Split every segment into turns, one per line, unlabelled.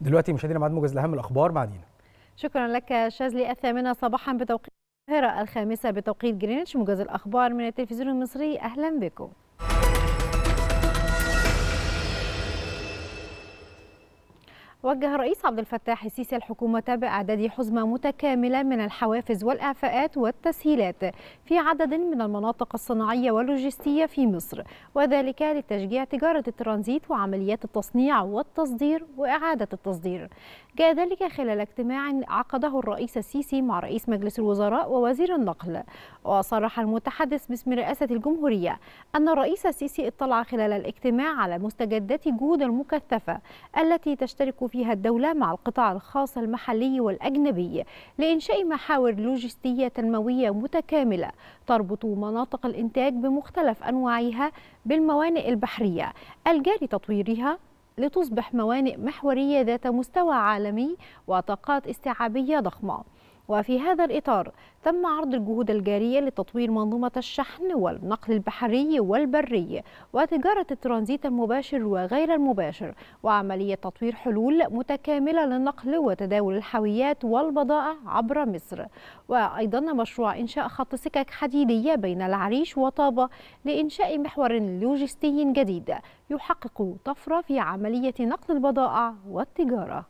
دلوقتي مشاهدينا معاد موجز لاهم الاخبار مع دينا شكرا لك شاذلي الثامنه صباحا بتوقيت القاهره الخامسه بتوقيت جرينتش موجز الاخبار من التلفزيون المصري اهلا بكم وجه الرئيس عبد الفتاح السيسي الحكومة بإعداد حزمة متكاملة من الحوافز والإعفاءات والتسهيلات في عدد من المناطق الصناعية واللوجستية في مصر وذلك لتشجيع تجارة الترانزيت وعمليات التصنيع والتصدير وإعادة التصدير جاء ذلك خلال اجتماع عقده الرئيس السيسي مع رئيس مجلس الوزراء ووزير النقل وصرح المتحدث باسم رئاسة الجمهورية أن الرئيس السيسي اطلع خلال الاجتماع على مستجدات جهود المكثفة التي تشترك فيها الدولة مع القطاع الخاص المحلي والأجنبي لإنشاء محاور لوجستية تنموية متكاملة تربط مناطق الإنتاج بمختلف أنواعها بالموانئ البحرية الجاري تطويرها لتصبح موانئ محورية ذات مستوى عالمي وطاقات استيعابية ضخمة وفي هذا الإطار تم عرض الجهود الجارية لتطوير منظومة الشحن والنقل البحري والبري وتجارة الترانزيت المباشر وغير المباشر وعملية تطوير حلول متكاملة للنقل وتداول الحاويات والبضائع عبر مصر وأيضا مشروع إنشاء خط سكك حديدية بين العريش وطابة لإنشاء محور لوجستي جديد يحقق طفرة في عملية نقل البضائع والتجارة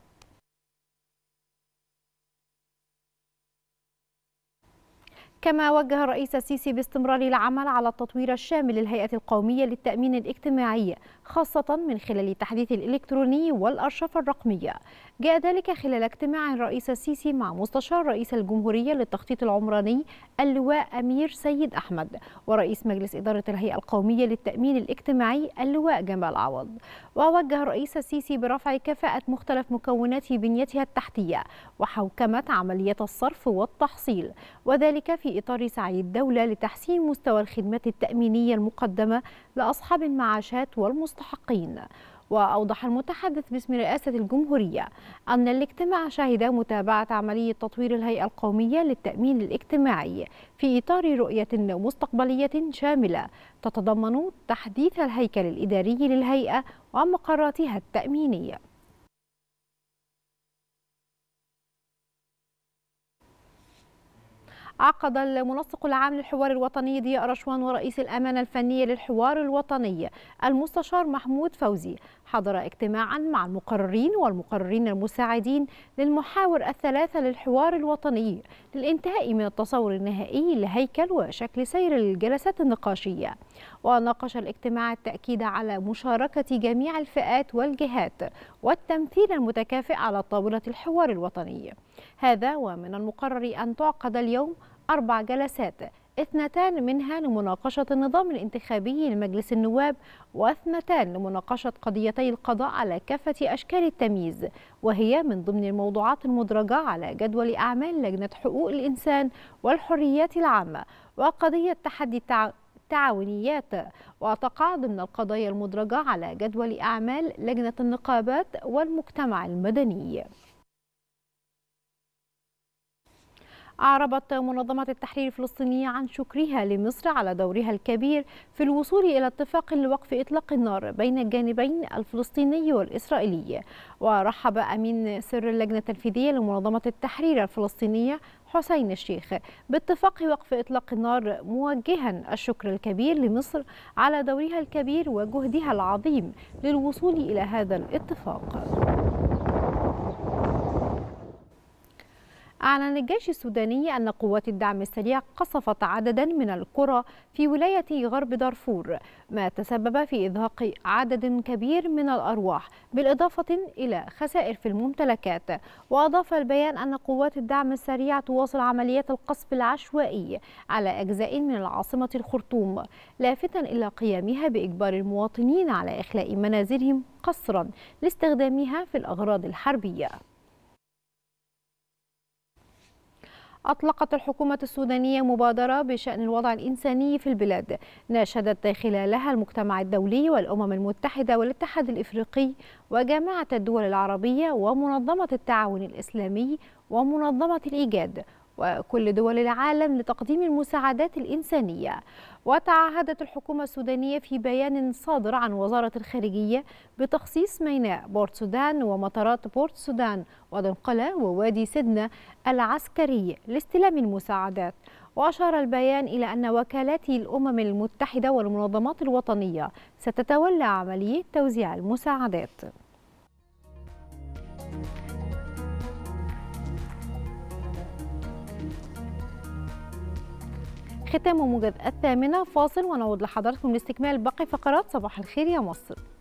كما وجه الرئيس السيسي باستمرار العمل على التطوير الشامل للهيئة القومية للتأمين الاجتماعي خاصة من خلال التحديث الإلكتروني والأرشفة الرقمية جاء ذلك خلال اجتماع الرئيس السيسي مع مستشار رئيس الجمهورية للتخطيط العمراني اللواء أمير سيد أحمد ورئيس مجلس إدارة الهيئة القومية للتأمين الاجتماعي اللواء جمال عوض ووجه الرئيس السيسي برفع كفاءة مختلف مكونات بنيتها التحتية وحوكمة عملية الصرف والتحصيل وذلك في في إطار سعي الدولة لتحسين مستوى الخدمات التأمينية المقدمة لأصحاب المعاشات والمستحقين وأوضح المتحدث باسم رئاسة الجمهورية أن الاجتماع شهد متابعة عملية تطوير الهيئة القومية للتأمين الاجتماعي في إطار رؤية مستقبلية شاملة تتضمن تحديث الهيكل الإداري للهيئة ومقراتها التأمينية عقد المنسق العام للحوار الوطني ضياء رشوان ورئيس الأمانة الفنية للحوار الوطني المستشار محمود فوزي حضر اجتماعا مع المقررين والمقررين المساعدين للمحاور الثلاثة للحوار الوطني للانتهاء من التصور النهائي لهيكل وشكل سير الجلسات النقاشية وناقش الاجتماع التأكيد على مشاركة جميع الفئات والجهات والتمثيل المتكافئ على طاولة الحوار الوطني هذا ومن المقرر أن تعقد اليوم أربع جلسات اثنتان منها لمناقشة النظام الانتخابي لمجلس النواب واثنتان لمناقشة قضيتي القضاء على كافة أشكال التمييز وهي من ضمن الموضوعات المدرجة على جدول أعمال لجنة حقوق الإنسان والحريات العامة وقضية تحدي التع... التعاونيات وتقع ضمن القضايا المدرجة على جدول أعمال لجنة النقابات والمجتمع المدني أعربت منظمة التحرير الفلسطينية عن شكرها لمصر على دورها الكبير في الوصول إلى اتفاق لوقف إطلاق النار بين الجانبين الفلسطيني والإسرائيلي ورحب أمين سر اللجنة التنفيذية لمنظمة التحرير الفلسطينية حسين الشيخ باتفاق وقف إطلاق النار موجها الشكر الكبير لمصر على دورها الكبير وجهدها العظيم للوصول إلى هذا الاتفاق أعلن الجيش السوداني أن قوات الدعم السريع قصفت عددا من القرى في ولاية غرب دارفور ما تسبب في إذهاق عدد كبير من الأرواح بالإضافة إلى خسائر في الممتلكات وأضاف البيان أن قوات الدعم السريع تواصل عمليات القصف العشوائي على أجزاء من العاصمة الخرطوم لافتا إلى قيامها بإجبار المواطنين على إخلاء منازلهم قصرا لاستخدامها في الأغراض الحربية أطلقت الحكومة السودانية مبادرة بشأن الوضع الإنساني في البلاد ناشدت خلالها المجتمع الدولي والأمم المتحدة والاتحاد الإفريقي وجامعة الدول العربية ومنظمة التعاون الإسلامي ومنظمة الإيجاد وكل دول العالم لتقديم المساعدات الإنسانية وتعهدت الحكومة السودانية في بيان صادر عن وزارة الخارجية بتخصيص ميناء بورت سودان ومطارات بورت سودان ودنقلة ووادي سدنة العسكري لاستلام المساعدات وأشار البيان إلى أن وكالات الأمم المتحدة والمنظمات الوطنية ستتولى عملية توزيع المساعدات ختام وموجز الثامنة فاصل ونعود لحضراتكم لاستكمال باقي فقرات صباح الخير يا مصر